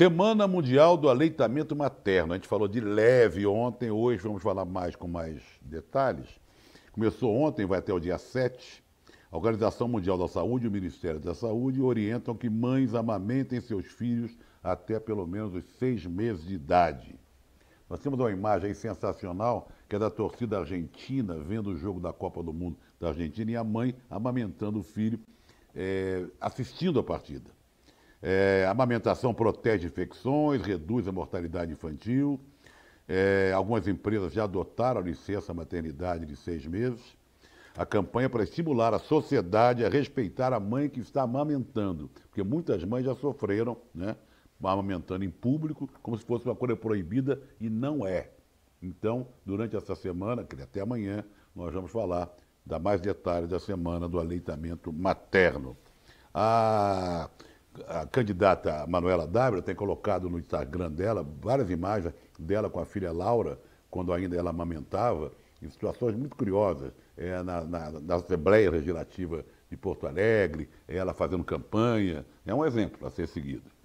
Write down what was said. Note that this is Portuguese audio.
Semana Mundial do Aleitamento Materno. A gente falou de leve ontem, hoje vamos falar mais com mais detalhes. Começou ontem, vai até o dia 7. A Organização Mundial da Saúde e o Ministério da Saúde orientam que mães amamentem seus filhos até pelo menos os seis meses de idade. Nós temos uma imagem sensacional que é da torcida argentina vendo o jogo da Copa do Mundo da Argentina e a mãe amamentando o filho, é, assistindo a partida. É, a amamentação protege infecções, reduz a mortalidade infantil. É, algumas empresas já adotaram a licença maternidade de seis meses. A campanha é para estimular a sociedade a respeitar a mãe que está amamentando, porque muitas mães já sofreram, né? Amamentando em público, como se fosse uma coisa proibida, e não é. Então, durante essa semana, que até amanhã, nós vamos falar da mais detalhes da semana do aleitamento materno. A a candidata Manuela Dávila tem colocado no Instagram dela várias imagens dela com a filha Laura, quando ainda ela amamentava, em situações muito curiosas, é, na, na, na, Assembleia Legislativa de Porto Alegre, é ela fazendo campanha. É um exemplo a ser seguido.